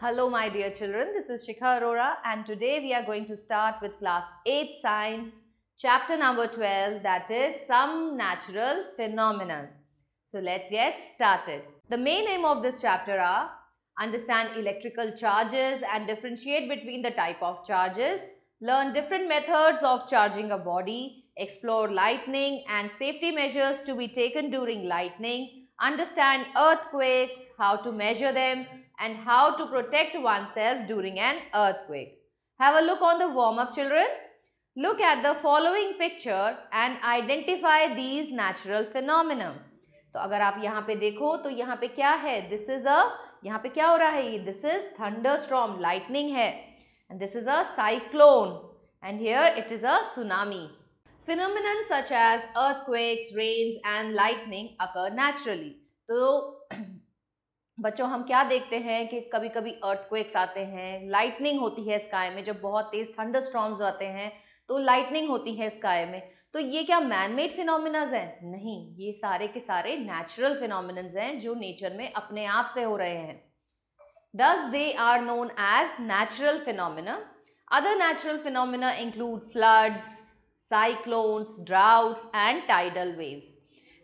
Hello my dear children, this is Shikha Arora and today we are going to start with class 8 science chapter number 12 that is some natural phenomena. So let's get started. The main aim of this chapter are understand electrical charges and differentiate between the type of charges, learn different methods of charging a body, explore lightning and safety measures to be taken during lightning, understand earthquakes, how to measure them, and how to protect oneself during an earthquake. Have a look on the warm up children. Look at the following picture and identify these natural phenomena. So, if you look here, what is here? This is a, This is thunderstorm, lightning. Hai. And this is a cyclone. And here it is a tsunami. Phenomena such as earthquakes, rains and lightning occur naturally. So, बच्चों हम क्या देखते हैं कि कभी कभी earthquakes आते हैं लाइटनिंग होती है स्काई में जब बहुत तेज़ थंडर स्ट्रॉम्स आते हैं तो लाइटनिंग होती है स्काई में तो ये क्या मैन मेड फिनोमिनाज हैं नहीं ये सारे के सारे नेचुरल फिनोमिनज हैं जो नेचर में अपने आप से हो रहे हैं thus they are known as natural phenomena other natural phenomena include floods cyclones droughts and tidal waves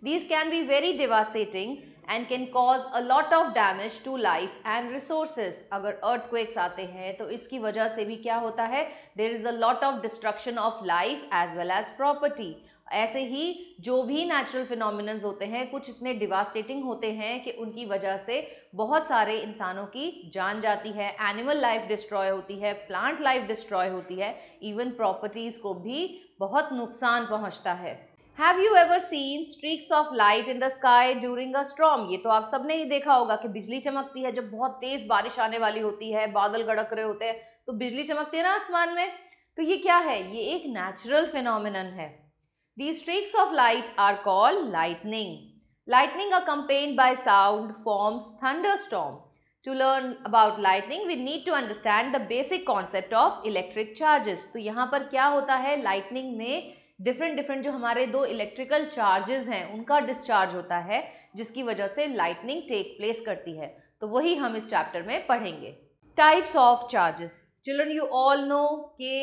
these can be very devastating and can cause a lot of damage to life and resources अगर earthquakes आते हैं तो इसकी वजह से भी क्या होता है there is a lot of destruction of life as well as property ऐसे ही जो भी नेचुरल फिनोमिनन्स होते हैं कुछ इतने डिवास्टेटिंग होते हैं कि उनकी वजह से बहुत सारे इंसानों की जान जाती है एनिमल लाइफ डिस्ट्रॉय होती है प्लांट लाइफ डिस्ट्रॉय होती है इवन प्रॉपर्टीज़ को भी बहुत नुकसान पहुंचता है have you ever seen streaks of light in the sky during a storm ये तो आप सबने ही देखा होगा कि बिजली चमकती है जब बहुत तेज बारिश आने वाली होती है बादल गड़क रहे होते हैं तो बिजली चमकती है ना आसमान में तो ये क्या है ये एक नेचुरल फिनोमिन है the streaks of light are called lightning lightning accompanied by sound forms thunderstorm to learn about lightning we need to understand the basic concept of electric charges तो यहाँ पर क्या होता है lightning में different different जो हमारे दो इलेक्ट्रिकल चार्जेस हैं उनका डिस्चार्ज होता है जिसकी वजह से लाइटनिंग टेक प्लेस करती है तो वही हम इस चैप्टर में पढ़ेंगे types of charges children you all know के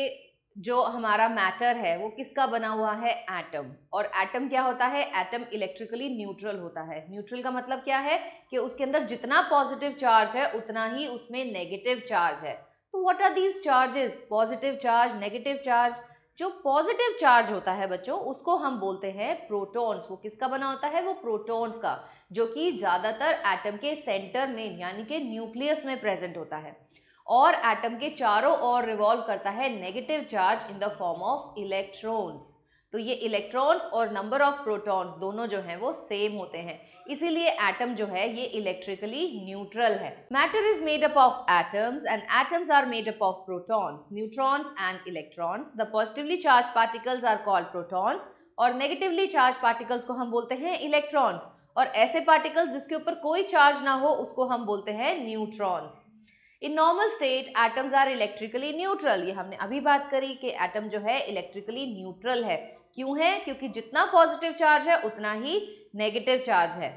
जो हमारा मैटर है वो किसका बना हुआ है एटम और एटम क्या होता है एटम इलेक्ट्रिकली न्यूट्रल होता है न्यूट्रल का मतलब क्या है कि उसके अंदर जितना पॉजिटिव चार्ज है उतना ही उसमें नेगेटिव चार्ज है तो what are these charges positive charge negative charge जो पॉजिटिव चार्ज होता है बच्चों उसको हम बोलते हैं प्रोटॉन्स वो किसका बना होता है वो प्रोटॉन्स का जो कि ज़्यादातर एटम के सेंटर में यानी कि न्यूक्लियस में प्रेजेंट होता है और एटम के चारों ओर रिवॉल्व करता है negative charge in the form of electrons तो ये इलेक्ट्रॉन्स और नंबर ऑफ प्रोटॉन्स दोनों जो हैं वो सेम होते हैं इसीलिए एटम जो है ये इलेक्ट्रिकली न्यूट्रल है matter is made up of atoms and atoms are made up of protons neutrons and electrons the positively charge particles are called protons और नेगेटिवली चार्ज पार्टिकल्स को हम बोलते हैं इलेक्ट्रॉन्स और ऐसे पार्टिकल्स जिसके ऊपर कोई चार्ज ना हो उसको हम बोलते हैं neutrons in normal state atoms are electrically neutral ये हमने अभी बात करी कि एटम जो है इलेक्ट्रिकली न्यूट्रल है क्यों है क्योंकि जितना पॉजिटिव चार्ज है उतना ही नेगेटिव चार्ज है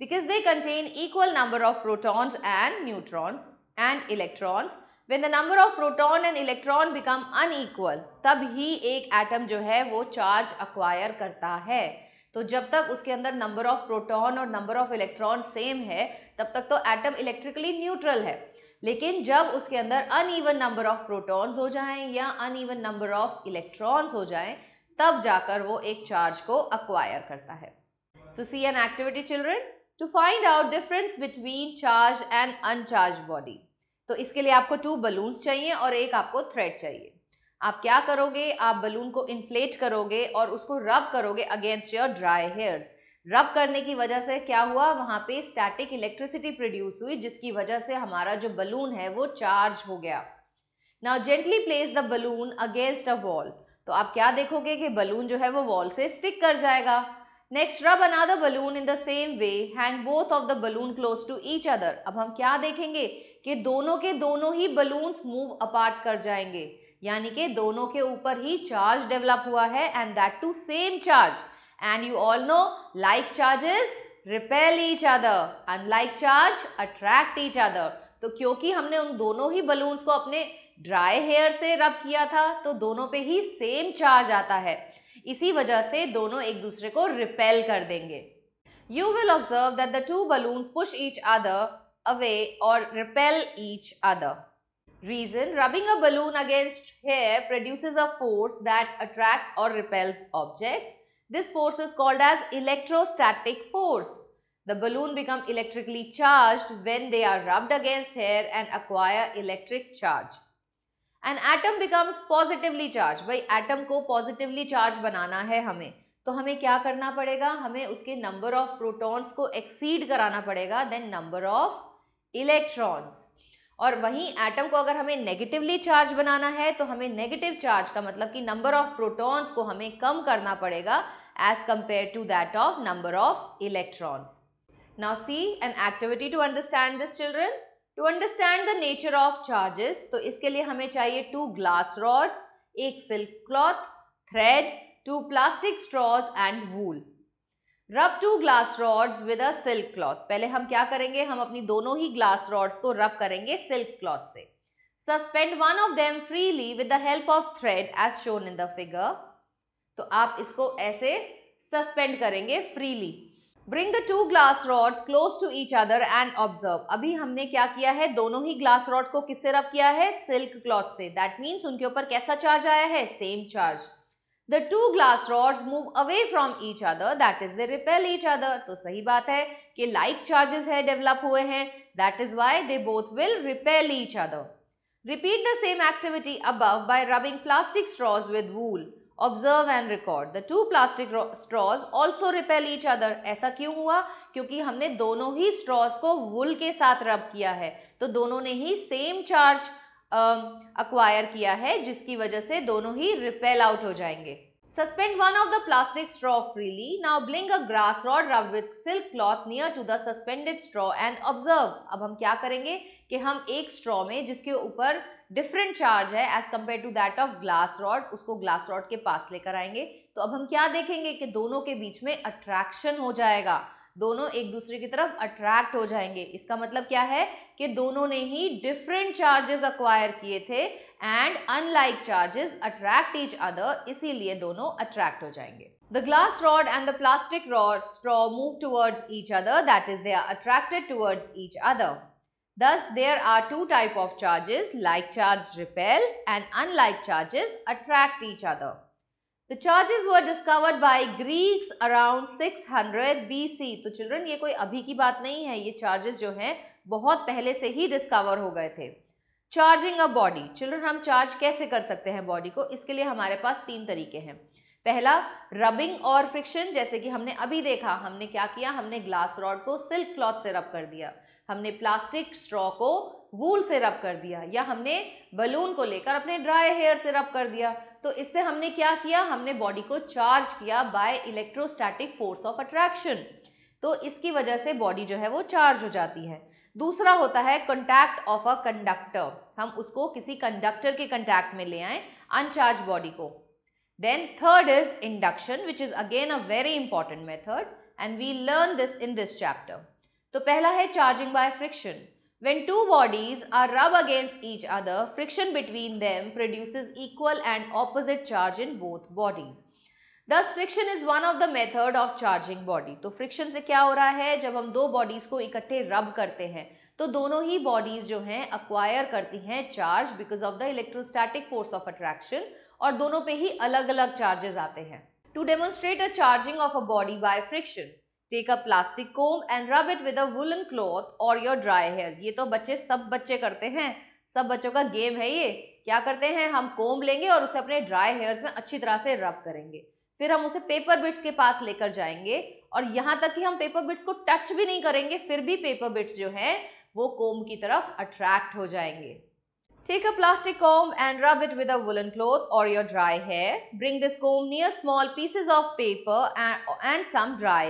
because they contain equal number of protons and neutrons and electrons when the number of proton and electron become unequal तब ही एक एटम जो है वो चार्ज अक्वायर करता है तो जब तक उसके अंदर नंबर ऑफ प्रोटॉन और नंबर ऑफ इलेक्ट्रॉन सेम है तब तक तो एटम इलेक्ट्रिकली न्यूट्रल है लेकिन जब उसके अंदर अनइवन नंबर ऑफ प्रोटॉन्स हो जाएं या अनइवन नंबर ऑफ इलेक्ट्रॉन्स हो जाएं तब जाकर वो एक चार्ज को अक्वायर करता है तो see an activity children to find out difference between charge and uncharge body तो इसके लिए आपको टू बलून्स चाहिए और एक आपको थ्रेड चाहिए आप क्या करोगे आप बलून को इन्फ्लेट करोगे और उसको रब करोगे अगेंस्ट योर ड्राई हेयर्स रब करने की वजह से क्या हुआ वहाँ पे स्टैटिक इलेक्ट्रिसिटी प्रोड्यूस हुई जिसकी वजह से हमारा जो बलून है वो चार्ज हो गया now gently place the balloon against a wall तो आप क्या देखोगे कि बलून जो है वो वॉल से स्टिक कर जाएगा next rub another balloon in the same way hang both of the balloon close to each other अब हम क्या देखेंगे कि दोनों के दोनों ही बलून्स मूव अपार्ट कर जाएंगे यानी कि दोनों के ऊपर ही चार्ज डेवलप हुआ है and that two same charge And you all know like charges repel each other. Unlike charge attract each other. तो क्योंकि हमने उन दोनों ही बलून्स को अपने ड्राई हेयर से रब किया था तो दोनों पे ही सेम चार्ज आता है इसी वजह से दोनों एक दूसरे को रिपेल कर देंगे you will observe that the two balloons push each other away और repel each other reason rubbing a balloon against hair produces a force that attracts और repels objects This force is called as electrostatic force. The balloon become electrically charged when they are rubbed against air and acquire electric charge. An atom becomes positively charged. भाई atom ko positively charged banana hai hame तो हमें क्या करना पड़ेगा हमें उसके number of protons को exceed कराना पड़ेगा देन नंबर ऑफ इलेक्ट्रॉन्स और वहीं एटम को अगर हमें नेगेटिवली चार्ज बनाना है तो हमें नेगेटिव चार्ज का मतलब कि नंबर ऑफ प्रोटॉन्स को हमें कम करना पड़ेगा as compare to that of number of electrons now see an activity to understand this children to understand the nature of charges तो इसके लिए हमें चाहिए टू ग्लास रॉड्स एक silk cloth thread two plastic straws and wool rub two glass rods with a silk cloth पहले हम क्या करेंगे हम अपनी दोनों ही ग्लास रॉड्स को रब करेंगे सिल्क क्लॉथ से suspend one of them freely with the help of thread as shown in the figure तो आप इसको ऐसे सस्पेंड करेंगे freely bring the two glass rods close to each other and observe अभी हमने क्या किया है दोनों ही ग्लास रॉड को किससे रब किया है सिल्क क्लॉथ से दैट मीन्स उनके ऊपर कैसा चार्ज आया है same charge the two glass rods move away from each other that is the repel each other तो सही बात है कि लाइक चार्जेस है डेवलप हुए हैं that is why they both will repel each other repeat the same activity above by rubbing plastic straws with wool observe and record the two plastic straws also repel each other ऐसा क्यों हुआ क्योंकि हमने दोनों ही straws को वुल के साथ रब किया है तो दोनों ने ही सेम चार्ज अक्वायर किया है जिसकी वजह से दोनों ही रिपेल आउट हो जाएंगे suspend one of the plastic straw freely now bring a glass rod rub with silk cloth near to the suspended straw and observe अब हम क्या करेंगे कि हम एक स्ट्रॉ में जिसके ऊपर डिफरेंट चार्ज है as compare to that of glass rod उसको ग्लास रॉड के पास लेकर आएंगे तो अब हम क्या देखेंगे कि दोनों के बीच में अट्रैक्शन हो जाएगा दोनों एक दूसरे की तरफ अट्रैक्ट हो जाएंगे इसका मतलब क्या है कि दोनों ने ही डिफरेंट चार्जेस अक्वायर किए थे and unlike charges attract each other इसीलिए दोनों अट्रैक्ट हो जाएंगे the glass rod and the plastic rod straw move towards each other that is they are attracted towards each other thus there are two type of charges like charge repel and unlike charges attract each other The charges were discovered by Greeks around 600 BC. तो children ये कोई अभी की बात नहीं है ये charges जो हैं बहुत पहले से ही डिस्कवर हो गए थे चार्जिंग अ बॉडी चिल्ड्रन हम चार्ज कैसे कर सकते हैं बॉडी को इसके लिए हमारे पास तीन तरीके हैं पहला रबिंग और फ्रिक्शन जैसे कि हमने अभी देखा हमने क्या किया हमने ग्लास रॉड को सिल्क क्लॉथ से रब कर दिया हमने प्लास्टिक स्ट्रॉ को वूल से रब कर दिया या हमने बलून को लेकर अपने ड्राई हेयर से रब कर दिया तो इससे हमने क्या किया हमने बॉडी को चार्ज किया by electrostatic force of attraction तो इसकी वजह से बॉडी जो है वो चार्ज हो जाती है दूसरा होता है कंटैक्ट ऑफ अ कंडक्टर हम उसको किसी कंडक्टर के कंटैक्ट में ले आए अनचार्ज बॉडी को then third is induction which is again a very important method and we learn this in this chapter तो पहला है charging by friction When two bodies are rub against each other, friction between them produces equal and opposite charge in both bodies. Thus friction is one of the method of charging body. तो friction से क्या हो रहा है जब हम दो bodies को इकट्ठे rub करते हैं तो दोनों ही bodies जो हैं acquire करती हैं charge because of the electrostatic force of attraction और दोनों पे ही अलग अलग charges आते हैं To demonstrate a charging of a body by friction, take a plastic comb and rub it with a woollen cloth और योर ड्राई हेयर ये तो बच्चे सब बच्चे करते हैं सब बच्चों का गेम है ये क्या करते हैं हम कोम लेंगे और उसे अपने ड्राई हेयर में अच्छी तरह से रब करेंगे फिर हम उसे पेपर बिट्स के पास लेकर जाएंगे और यहाँ तक कि हम पेपर बिट्स को टच भी नहीं करेंगे फिर भी पेपर बिट्स जो हैं वो कोम की तरफ अट्रैक्ट हो जाएंगे Take a plastic comb and rub it with a woolen cloth or your dry hair. Bring this comb near small pieces of paper and, and some dry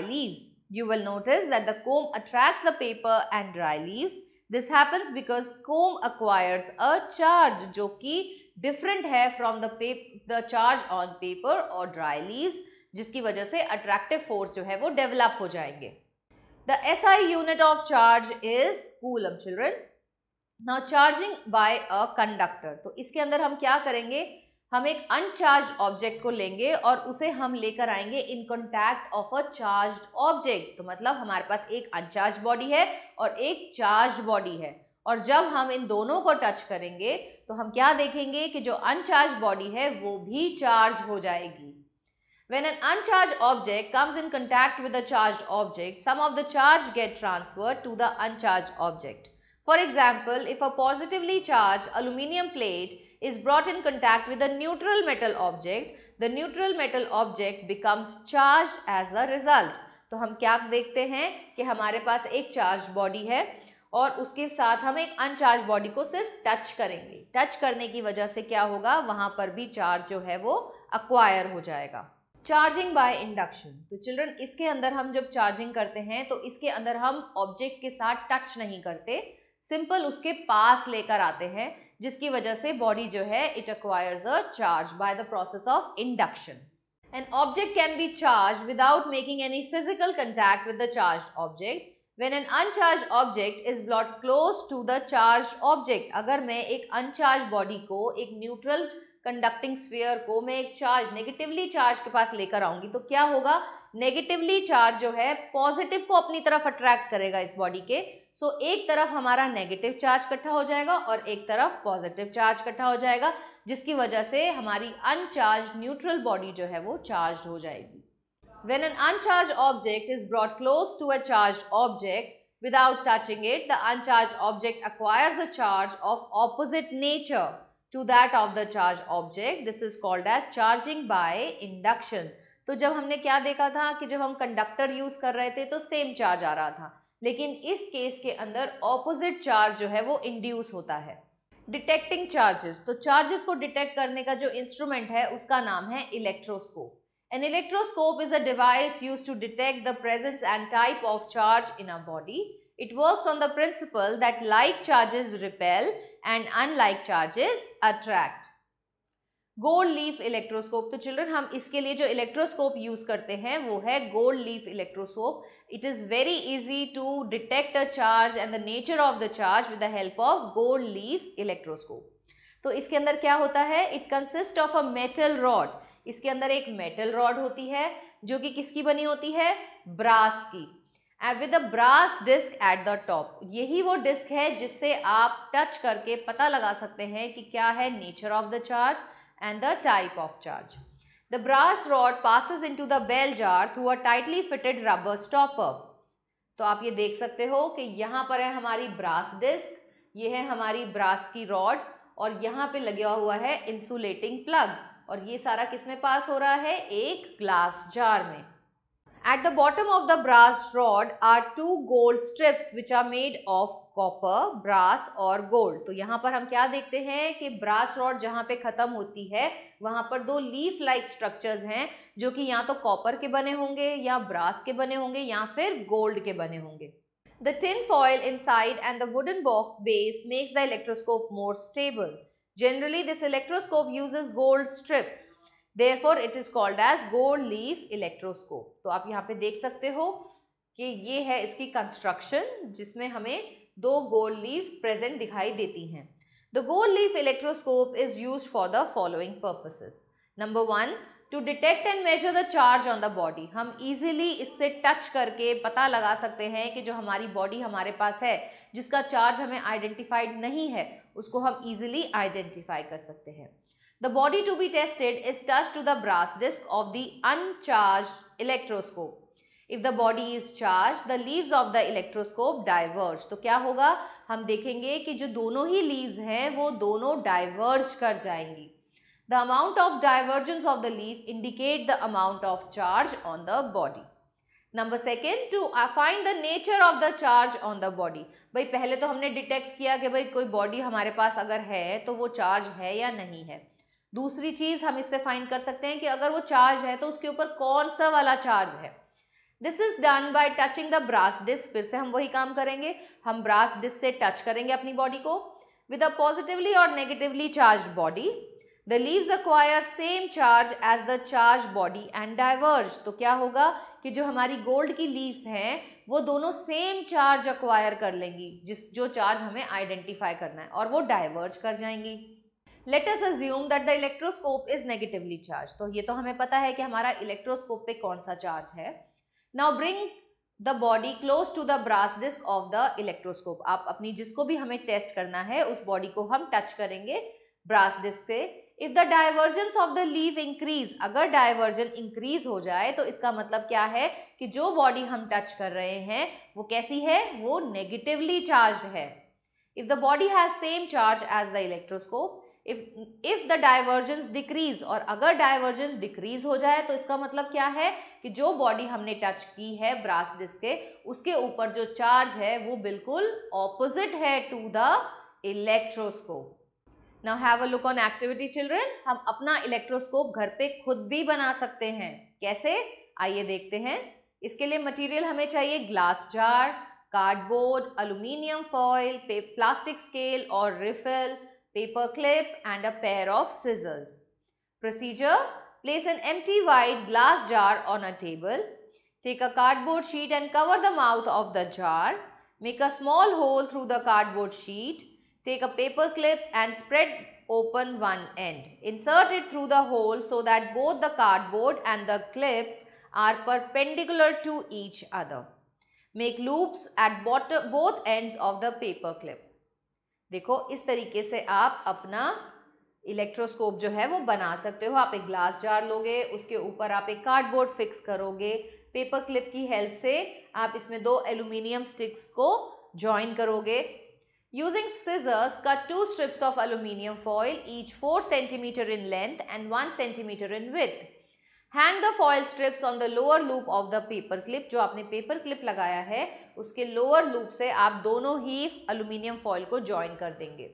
You will notice that the comb attracts the paper and dry leaves. This happens because comb acquires a charge jo ki different hai from the, the charge on paper or dry leaves jiski wajah se attractive force jo hai wo develop ho jayenge The SI unit of charge is coulomb children. Now charging by a conductor. to iske andar hum kya karenge हम एक अनचार्ज object को लेंगे और उसे हम लेकर आएंगे in contact of a charge object तो मतलब हमारे पास एक अनचार्ज बॉडी है और एक चार्ज बॉडी है और जब हम इन दोनों को टच करेंगे तो हम क्या देखेंगे कि जो अनचार्ज बॉडी है वो भी चार्ज हो जाएगी when an uncharge object comes in contact with charge object some of the charge get transfer to the uncharge object for example if a positively charge aluminium plate is brought in contact with a neutral metal object, the neutral metal object becomes charged as a result. तो हम क्या देखते हैं कि हमारे पास एक charge body है और उसके साथ हम एक अनचार्ज बॉडी को सिर्फ टच करेंगे टच करने की वजह से क्या होगा वहाँ पर भी चार्ज जो है वो अक्वायर हो जाएगा चार्जिंग बाय इंडक्शन तो चिल्ड्रन इसके अंदर हम जब चार्जिंग करते हैं तो इसके अंदर हम ऑब्जेक्ट के साथ टच नहीं करते सिंपल उसके पास लेकर आते हैं जिसकी वजह से बॉडी जो है it acquires a charge by the process of induction an object can be charge without making any physical contact with the charge object when an uncharge object is brought close to the charge object अगर मैं एक अनचार्ज body को एक neutral conducting sphere को मैं एक charge negatively charge के पास लेकर आऊंगी तो क्या होगा नेगेटिवली चार्ज जो है पॉजिटिव को अपनी तरफ अट्रैक्ट करेगा इस बॉडी के सो so, एक तरफ हमारा नेगेटिव चार्ज इकट्ठा हो जाएगा और एक तरफ पॉजिटिव चार्ज इकट्ठा हो जाएगा जिसकी वजह से हमारी अनचार्ज न्यूट्रल बॉडी जो है वो चार्ज हो जाएगी when an uncharge object is brought close to a charge object without touching it the uncharge object acquires a charge of opposite nature to that of the charge object this is called as charging by induction तो जब हमने क्या देखा था कि जब हम conductor use कर रहे थे तो सेम चार्ज आ रहा था लेकिन इस केस के अंदर ऑपोजिट चार्ज जो है वो इंड्यूस होता है डिटेक्टिंग चार्जेस तो चार्जेस को डिटेक्ट करने का जो इंस्ट्रूमेंट है उसका नाम है electroscope an electroscope is a device use to detect the presence and type of charge in a body it work on the principle that like charges repel and unlike charges attract gold leaf electroscope तो children हम इसके लिए जो electroscope use करते हैं वो है gold leaf electroscope it is very easy to detect a charge and the nature of the charge with the help of gold leaf electroscope तो इसके अंदर क्या होता है it consist of a metal rod इसके अंदर एक मेटल रॉड होती है जो कि किसकी बनी होती है ब्रास की end with a brass disc at the top यही वो डिस्क है जिससे आप टच करके पता लगा सकते हैं कि क्या है nature of the charge and the type of charge the brass rod passes into the bell jar through a tightly fitted rubber stopper तो आप ये देख सकते हो कि यहाँ पर है हमारी ब्रास डिस्क ये है हमारी ब्रास की रॉड और यहाँ पे लगे हुआ है इंसुलेटिंग प्लग और ये सारा किस में पास हो रहा है एक ग्लास जार में at the bottom of the brass rod are two gold strips which are made of copper brass और गोल्ड तो यहाँ पर हम क्या देखते हैं कि ब्रास रॉड जहाँ पे ख़त्म होती है वहाँ पर दो लीफ लाइक स्ट्रक्चर्स हैं जो कि या तो कॉपर के बने होंगे या ब्रास के बने होंगे या फिर गोल्ड के बने होंगे the tin foil inside and the wooden box base makes the electroscope more stable generally this electroscope use gold strip there it is called as gold leaf electroscope तो आप यहाँ पे देख सकते हो कि ये है इसकी कंस्ट्रक्शन जिसमें हमें दो गोल्ड लीफ प्रेजेंट दिखाई देती हैं the gold leaf electroscope is use for the following purposes number one to detect and measure the charge on the body हम इजीली इससे टच करके पता लगा सकते हैं कि जो हमारी बॉडी हमारे पास है जिसका चार्ज हमें आइडेंटिफाइड नहीं है उसको हम इजीली आइडेंटिफाई कर सकते हैं the body to be tested is touch to the brass disc of the uncharge electroscope if the body is charge the leaves of the electroscope diverge तो क्या होगा हम देखेंगे कि जो दोनों ही लीव्स हैं वो दोनों डाइवर्ज कर जाएंगी the amount of divergence of the leave indicate the amount of charge on the body number second to find the nature of the charge on the body भाई पहले तो हमने डिटेक्ट किया कि भाई कोई बॉडी हमारे पास अगर है तो वो चार्ज है या नहीं है दूसरी चीज़ हम इससे फाइंड कर सकते हैं कि अगर वो चार्ज है तो उसके ऊपर कौन सा वाला चार्ज है this is done by touching the brass disc फिर से हम वही काम करेंगे हम ब्रास डिस्क से टच करेंगे अपनी बॉडी को विद अ पॉजिटिवली और negatively charge body the leaves acquire same charge as the charge body and diverge तो क्या होगा कि जो हमारी गोल्ड की लीफ है वो दोनों सेम चार्ज अक्वायर कर लेंगी जिस जो चार्ज हमें आइडेंटिफाई करना है और वो डाइवर्ज कर जाएंगी let us assume that the electroscope is negatively charge तो ये तो हमें पता है कि हमारा इलेक्ट्रोस्कोप पे कौन सा चार्ज है now bring the body close to the brass disc of the electroscope आप अपनी जिसको भी हमें टेस्ट करना है उस बॉडी को हम टच करेंगे ब्रास डिस्क से if the divergence of the leave increase अगर डाइवर्जन इंक्रीज हो जाए तो इसका मतलब क्या है कि जो बॉडी हम टच कर रहे हैं वो कैसी है वो नेगेटिवली चार्ज है if the body has same charge as the electroscope if if the divergence decrease और अगर डाइवर्जेंस डिक्रीज हो जाए तो इसका मतलब क्या है कि जो बॉडी हमने टच की है ब्रास डिस्क के उसके ऊपर जो चार्ज है वो बिल्कुल ऑपोजिट है to the electroscope now have a look on activity children हम अपना इलेक्ट्रोस्कोप घर पे खुद भी बना सकते हैं कैसे आइए देखते हैं इसके लिए मटेरियल हमें चाहिए glass jar cardboard aluminium foil plastic scale और refill paper clip and a pair of scissors. Procedure, place an empty wide glass jar on a table. Take a cardboard sheet and cover the mouth of the jar. Make a small hole through the cardboard sheet. Take a paper clip and spread open one end. Insert it through the hole so that both the cardboard and the clip are perpendicular to each other. Make loops at both ends of the paper clip. देखो इस तरीके से आप अपना electroscope जो है वो बना सकते हो आप एक ग्लास जार लोगे उसके ऊपर आप एक कार्डबोर्ड फिक्स करोगे पेपर क्लिप की हेल्प से आप इसमें दो एल्यूमिनियम स्टिक्स को ज्वाइन करोगे using scissors cut two strips of aluminium foil each four centimetre in length and one centimetre in width hang the foil strips on the lower loop of the paper clip जो आपने paper clip लगाया है उसके lower loop से आप दोनों ही aluminium foil को ज्वाइन कर देंगे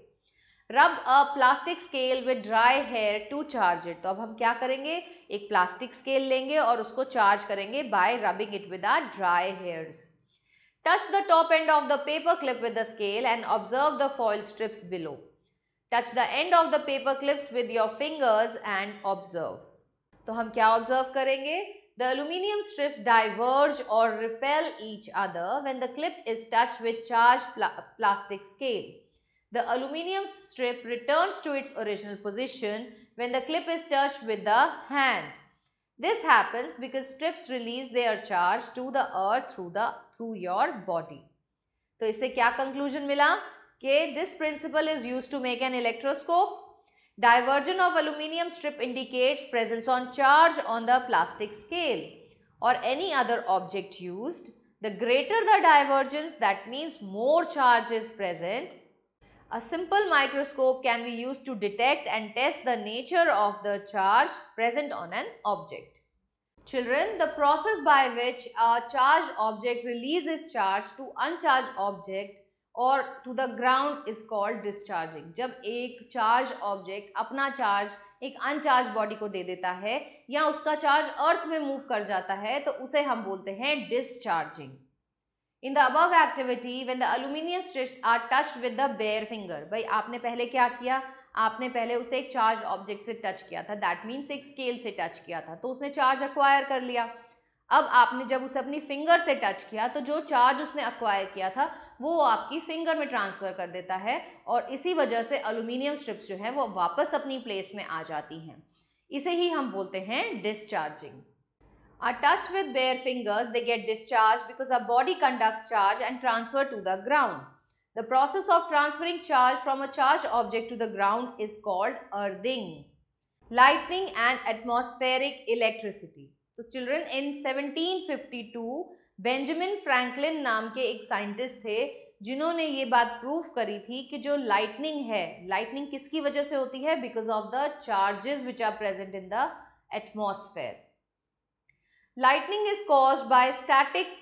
rub a plastic scale with dry hair to charge it तो अब हम क्या करेंगे एक प्लास्टिक स्केल लेंगे और उसको चार्ज करेंगे by rubbing it with our dry hairs touch the top end of the paper clip with the scale and observe the foil strips below touch the end of the paper clips with your fingers and observe तो हम क्या observe करेंगे the aluminium strips diverge और repel each other when the clip is touch with charge plastic scale the aluminium strip returns to its original position when the clip is touch with the hand this happens because strips release they are charge to the earth through the through your body तो इससे क्या conclusion मिला कि this principle is use to make an electroscope Diversion of aluminium strip indicates presence on charge on the plastic scale or any other object used. The greater the divergence that means more charge is present. A simple microscope can be used to detect and test the nature of the charge present on an object. Children, the process by which a charged object releases charge to uncharged object और to the ground is called discharging जब एक charge object अपना charge एक अनचार्ज body को दे देता है या उसका चार्ज अर्थ में मूव कर जाता है तो उसे हम बोलते हैं discharging in the above activity when the aluminium strips are touch with the bare finger भाई आपने पहले क्या किया आपने पहले उसे एक चार्ज ऑब्जेक्ट से टच किया था दैट मीन्स एक स्केल से टच किया था तो उसने चार्ज अक्वायर कर लिया अब आपने जब उसे अपनी फिंगर से टच किया तो जो चार्ज उसने अक्वायर किया था वो आपकी फिंगर में ट्रांसफ़र कर देता है और इसी वजह से अलूमिनियम स्ट्रिप्स जो है वो वापस अपनी प्लेस में आ जाती हैं इसे ही हम बोलते हैं डिस्चार्जिंग आ touch with bare fingers they get discharge because a body conduct charge and transfer to the ground the process of transferring charge from a charge object to the ground is called earthing lightning and atmospheric electricity तो children in 1752 Benjamin Franklin नाम के एक scientist थे जिन्होंने ये बात prove करी थी कि जो लाइटनिंग है लाइटनिंग किसकी वजह से होती है because of the charges which are present in the atmosphere lightning is cause by static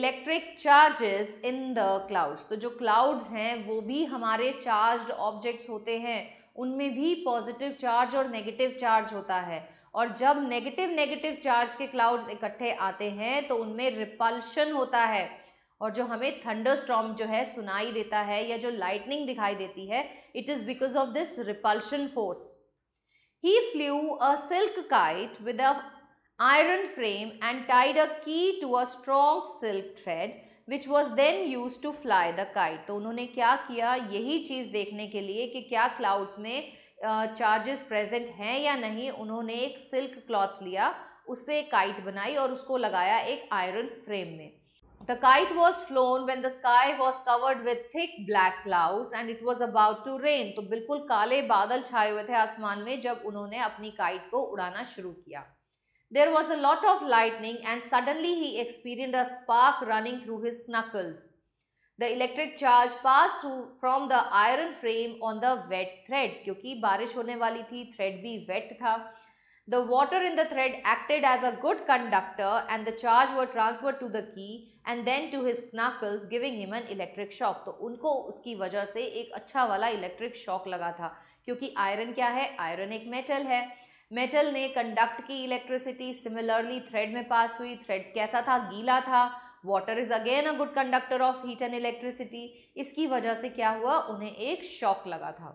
electric charges in the clouds तो जो क्लाउड्स हैं वो भी हमारे चार्ज ऑब्जेक्ट्स होते हैं उनमें भी पॉजिटिव चार्ज और नेगेटिव चार्ज होता है और जब नेगेटिव नेगेटिव चार्ज के क्लाउड्स इकट्ठे आते हैं तो उनमें रिपल्शन होता है और जो हमें थंडर जो है सुनाई देता है या जो लाइटनिंग दिखाई देती है it is because of this repulsion force he flew a silk kite with a iron frame and tied a key to a strong silk thread which was then use to fly the kite तो उन्होंने क्या किया यही चीज़ देखने के लिए कि क्या क्लाउड्स में चार्जेस प्रेजेंट हैं या नहीं उन्होंने एक सिल्क क्लॉथ लिया उससे काइट बनाई और उसको लगाया एक आयरन फ्रेम में the kite was flown when the sky was covered with thick black clouds and it was about to rain तो बिल्कुल काले बादल छाए हुए थे आसमान में जब उन्होंने अपनी काइट को उड़ाना शुरू किया there was a lot of lightning and suddenly he experience a spark running through his knuckles the electric charge pass through from the iron frame on the wet thread क्योंकि बारिश होने वाली थी थ्रेड भी वेट था the water in the thread acted as a good conductor and the charge were transfer to the key and then to his knuckles giving him an electric shock तो उनको उसकी वजह से एक अच्छा वाला इलेक्ट्रिक शॉक लगा था क्योंकि आयरन क्या है आयरन एक मेटल है मेटल ने कंडक्ट की इलेक्ट्रिसिटी सिमिलरली थ्रेड में पास हुई थ्रेड कैसा था गीला था water is again a good conductor of heat and electricity इसकी वजह से क्या हुआ उन्हें एक शॉक लगा था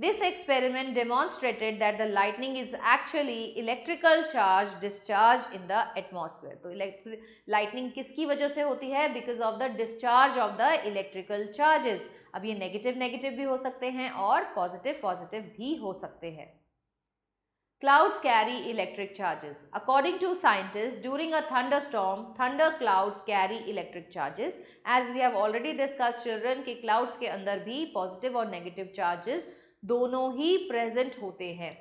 this experiment demonstrated that the lightning is actually electrical charge discharge in the atmosphere तो इलेक्ट्रिक लाइटनिंग किसकी वजह से होती है because of the discharge of the electrical charges अब ये नेगेटिव नेगेटिव भी हो सकते हैं और पॉजिटिव पॉजिटिव भी हो सकते हैं Clouds carry electric charges. According to scientists, during a thunderstorm, thunder clouds carry electric charges. As we have already discussed children कि clouds के अंदर भी positive और negative charges दोनों ही present होते हैं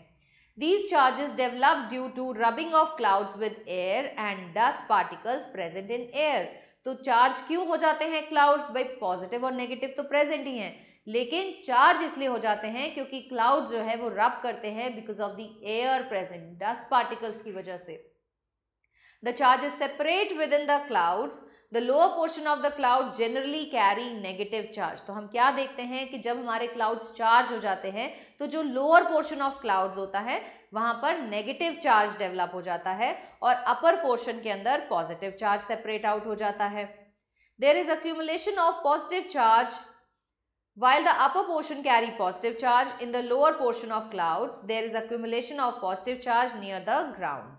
These charges develop due to rubbing of clouds with air and dust particles present in air. तो charge क्यों हो जाते हैं clouds? भाई positive और negative तो present ही हैं लेकिन चार्ज इसलिए हो जाते हैं क्योंकि क्लाउड जो है वो रब करते हैं because of the air present dust particles की वजह से the charge is separate within the clouds the lower portion of the cloud generally carry negative charge तो हम क्या देखते हैं कि जब हमारे क्लाउड्स चार्ज हो जाते हैं तो जो लोअर पोर्शन ऑफ क्लाउड्स होता है वहाँ पर नेगेटिव चार्ज डेवलप हो जाता है और अपर पोर्शन के अंदर पॉजिटिव चार्ज सेपरेट आउट हो जाता है there is accumulation of positive charge While the upper portion carry positive charge, in the lower portion of clouds, there is accumulation of positive charge near the ground.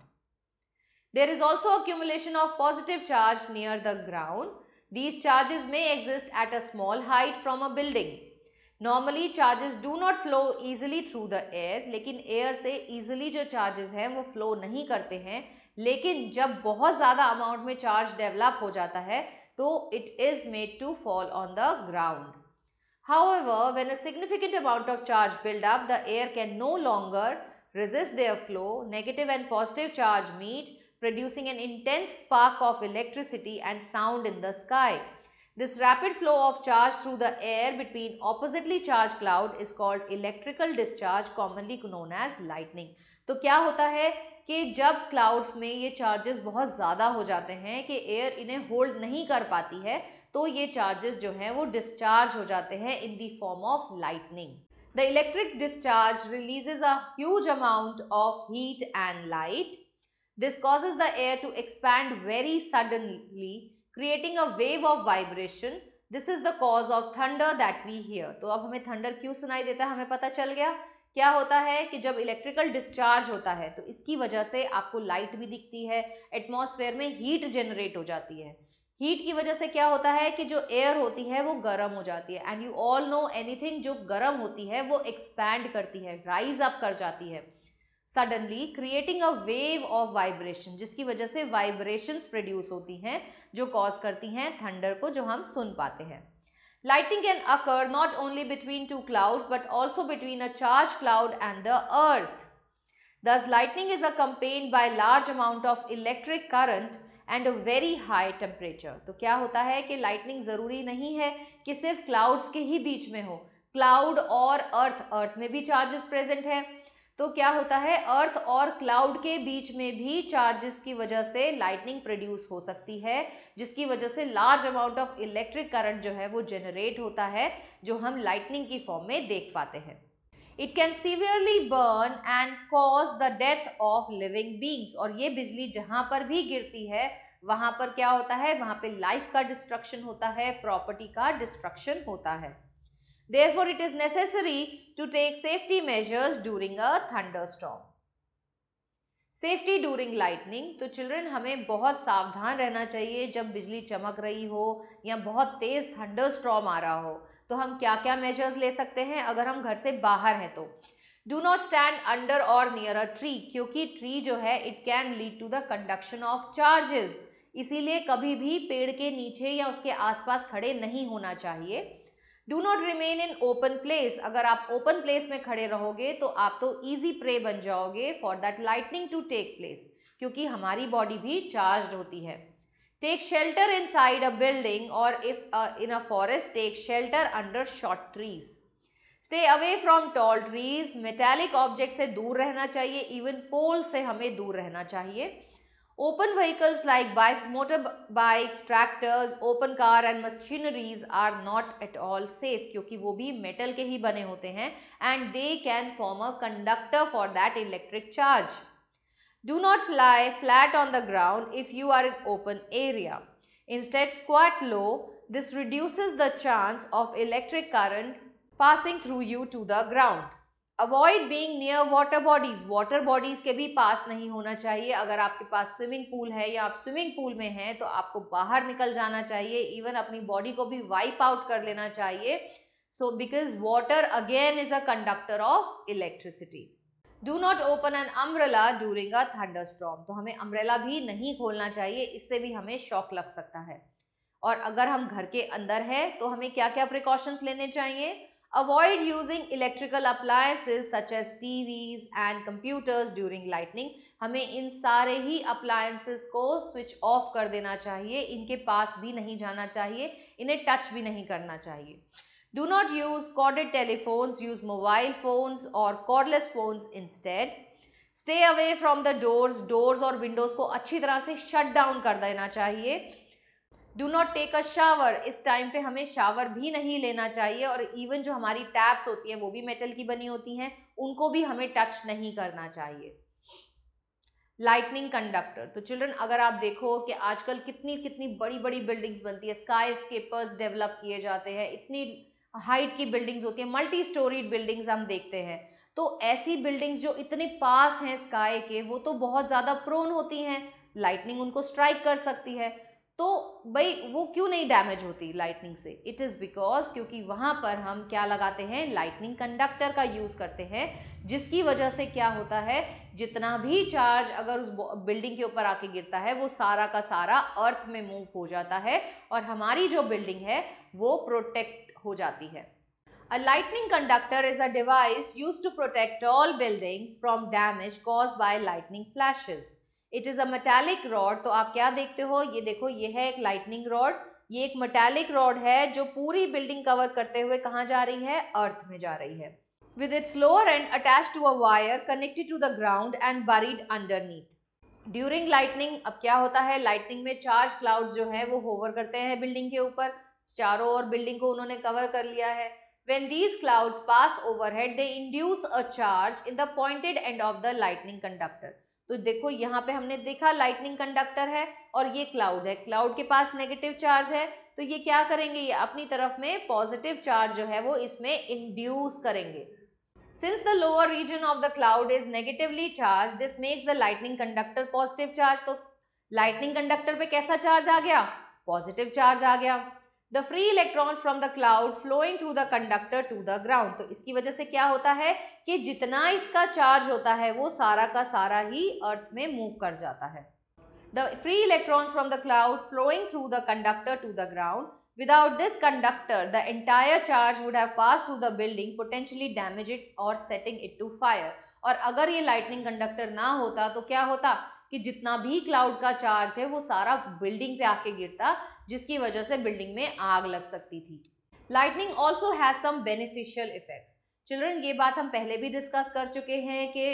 There is also accumulation of positive charge near the ground. These charges may exist at a small height from a building. Normally, charges do not flow easily through the air, लेकिन air से easily जो charges हैं वो flow नहीं करते हैं लेकिन जब बहुत ज़्यादा amount में charge develop हो जाता है तो it is made to fall on the ground. However, when a significant amount of charge build up, the air can no longer resist their flow. Negative and positive charge meet, producing an intense spark of electricity and sound in the sky. This rapid flow of charge through the air between oppositely charged cloud is called electrical discharge, commonly known as lightning. तो क्या होता है कि जब clouds में ये charges बहुत ज़्यादा हो जाते हैं कि एयर इन्हें होल्ड नहीं कर पाती है तो ये चार्जेस जो हैं वो डिस्चार्ज हो जाते हैं in the form of lightning the electric discharge releases a huge amount of heat and light this causes the air to expand very suddenly creating a wave of vibration this is the cause of thunder that we hear तो अब हमें thunder क्यों सुनाई देता है हमें पता चल गया क्या होता है कि जब इलेक्ट्रिकल डिस्चार्ज होता है तो इसकी वजह से आपको लाइट भी दिखती है एटमॉस्फेयर में हीट जनरेट हो जाती है हीट की वजह से क्या होता है कि जो एयर होती है वो गर्म हो जाती है and you all know anything जो गर्म होती है वो एक्सपैंड करती है राइज अप कर जाती है suddenly creating a wave of vibration जिसकी वजह से वाइब्रेशंस प्रोड्यूस होती हैं जो कॉज करती हैं थंडर को जो हम सुन पाते हैं lighting can occur not only between two clouds but also between a charge cloud and the earth thus lightning is accompanied by large amount of electric current and a very high temperature तो क्या होता है कि lightning ज़रूरी नहीं है कि सिर्फ क्लाउड्स के ही बीच में हो क्लाउड और अर्थ अर्थ में भी चार्जेस प्रेजेंट हैं तो क्या होता है अर्थ और क्लाउड के बीच में भी चार्जेस की वजह से लाइटनिंग प्रोड्यूस हो सकती है जिसकी वजह से large amount of electric current जो है वो जनरेट होता है जो हम लाइटनिंग की फॉर्म में देख पाते हैं it can severely burn and cause the death of living beings और ये बिजली जहाँ पर भी गिरती है वहाँ पर क्या होता है वहाँ पे लाइफ का डिस्ट्रक्शन होता है प्रॉपर्टी का डिस्ट्रक्शन होता है therefore it is necessary to take safety measures during a thunderstorm safety during lightning तो चिल्ड्रन हमें बहुत सावधान रहना चाहिए जब बिजली चमक रही हो या बहुत तेज़ थंडर स्ट्रॉम आ रहा हो तो हम क्या क्या मेजर्स ले सकते हैं अगर हम घर से बाहर हैं तो डू नॉट स्टैंड अंडर और नियर अ ट्री क्योंकि ट्री जो है it can lead to the conduction of charges इसीलिए कभी भी पेड़ के नीचे या उसके आसपास खड़े नहीं होना चाहिए do not remain in open place अगर आप ओपन प्लेस में खड़े रहोगे तो आप तो ईजी प्रे बन जाओगे for that lightning to take place क्योंकि हमारी बॉडी भी चार्ज होती है take shelter inside a building और if in a forest take shelter under short trees stay away from tall trees metallic object से दूर रहना चाहिए इवन पोल से हमें दूर रहना चाहिए open vehicles like bike motor bikes tractors open car and machineries are not at all safe क्योंकि वो भी मेटल के ही बने होते हैं and they can form a conductor for that electric charge Do not lie flat on the ground if you are in open area. Instead, squat low. This reduces the chance of electric current passing through you to the ground. Avoid being near water bodies. Water bodies के भी पास नहीं होना चाहिए अगर आपके पास swimming pool है या आप swimming pool में हैं तो आपको बाहर निकल जाना चाहिए Even अपनी body को भी wipe out कर लेना चाहिए So because water again is a conductor of electricity. Do not open an umbrella during a thunderstorm तो हमें अम्ब्रेला भी नहीं खोलना चाहिए इससे भी हमें शॉक लग सकता है और अगर हम घर के अंदर है तो हमें क्या क्या प्रिकॉशंस लेने चाहिए avoid using electrical appliances such as TVs and computers during lightning हमें इन सारे ही appliances को स्विच ऑफ कर देना चाहिए इनके पास भी नहीं जाना चाहिए इन्हें टच भी नहीं करना चाहिए Do not use corded telephones, use mobile phones or cordless phones instead. Stay away from the doors doors और विंडोज़ को अच्छी तरह से शट डाउन कर देना चाहिए do not take a shower इस टाइम पे हमें शावर भी नहीं लेना चाहिए और इवन जो हमारी टैप्स होती हैं वो भी मेटल की बनी होती हैं उनको भी हमें टच नहीं करना चाहिए लाइटनिंग कंडक्टर तो चिल्ड्रन अगर आप देखो कि आजकल कितनी कितनी बड़ी बड़ी बिल्डिंग्स बनती है स्काई स्केपर्स डेवलप किए जाते हैं इतनी हाइट की बिल्डिंग्स होती हैं मल्टी स्टोरीड बिल्डिंग्स हम देखते हैं तो ऐसी बिल्डिंग्स जो इतने पास हैं स्काई के वो तो बहुत ज़्यादा प्रोन होती हैं लाइटनिंग उनको स्ट्राइक कर सकती है तो भाई वो क्यों नहीं डैमेज होती लाइटनिंग से इट इज़ बिकॉज क्योंकि वहाँ पर हम क्या लगाते हैं लाइटनिंग कंडक्टर का यूज़ करते हैं जिसकी वजह से क्या होता है जितना भी चार्ज अगर उस बिल्डिंग के ऊपर आके गिरता है वो सारा का सारा अर्थ में मूव हो जाता है और हमारी जो बिल्डिंग है वो प्रोटेक्ट हो जाती है a lightning conductor is a device use to protect all buildings from damage cause by lightning flashes it is a metallic rod तो आप क्या देखते हो ये देखो ये है एक लाइटनिंग रॉड ये एक मेटेलिक रॉड है जो पूरी बिल्डिंग कवर करते हुए कहाँ जा रही है अर्थ में जा रही है with its lower end attach to a wire connected to the ground and buried underneath during lightning अब क्या होता है लाइटनिंग में चार्ज क्लाउड जो है वो होवर करते हैं बिल्डिंग के ऊपर चारों ओर बिल्डिंग को उन्होंने कवर कर लिया है when these these pass overhead they induce a charge in the pointed end of the lightning conductor तो देखो यहाँ पे हमने देखा लाइटनिंग कंडक्टर है और ये क्लाउड है क्लाउड के पास नेगेटिव चार्ज है तो ये क्या करेंगे ये अपनी तरफ में पॉजिटिव चार्ज जो है वो इसमें इंड्यूस करेंगे since the lower region of the cloud is negatively charge this makes the lightning conductor positive charge तो लाइटनिंग कंडक्टर पे कैसा चार्ज आ गया पॉजिटिव चार्ज आ गया the free electrons from the cloud flowing through the conductor to the ground तो इसकी वजह से क्या होता है कि जितना इसका चार्ज होता है वो सारा का सारा ही अर्थ में मूव कर जाता है the free electrons from the cloud flowing through the conductor to the ground without this conductor the entire charge would have pass through the building potentially damage it और सेटिंग इट टू फायर और अगर ये lightning conductor ना होता तो क्या होता कि जितना भी क्लाउड का चार्ज है वो सारा बिल्डिंग पे आके गिरता जिसकी वजह से बिल्डिंग में आग लग सकती थी lightning also has some beneficial effects children ये बात हम पहले भी डिस्कस कर चुके हैं कि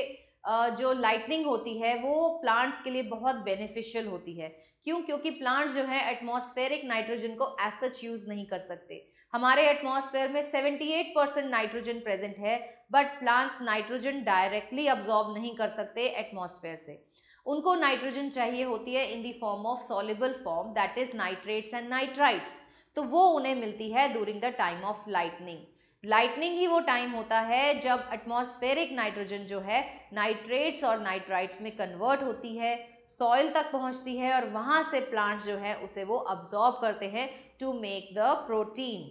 जो लाइटनिंग होती है वो प्लांट्स के लिए बहुत बेनिफिशियल होती है क्यों क्योंकि प्लांट्स जो है एटमॉस्फेरिक नाइट्रोजन को एज सच यूज़ नहीं कर सकते हमारे एटमॉस्फेयर में 78 परसेंट नाइट्रोजन प्रेजेंट है but plants nitrogen directly absorb नहीं कर सकते एटमॉस्फेयर से उनको नाइट्रोजन चाहिए होती है in the form of soluble form that is nitrates and nitrites तो वो उन्हें मिलती है during the time of lightning lightning ही वो टाइम होता है जब एटमॉस्फेरिक नाइट्रोजन जो है नाइट्रेट्स और नाइट्राइट्स में कन्वर्ट होती है सॉइल तक पहुंचती है और वहां से प्लांट्स जो है उसे वो अब्जॉर्ब करते हैं to make the protein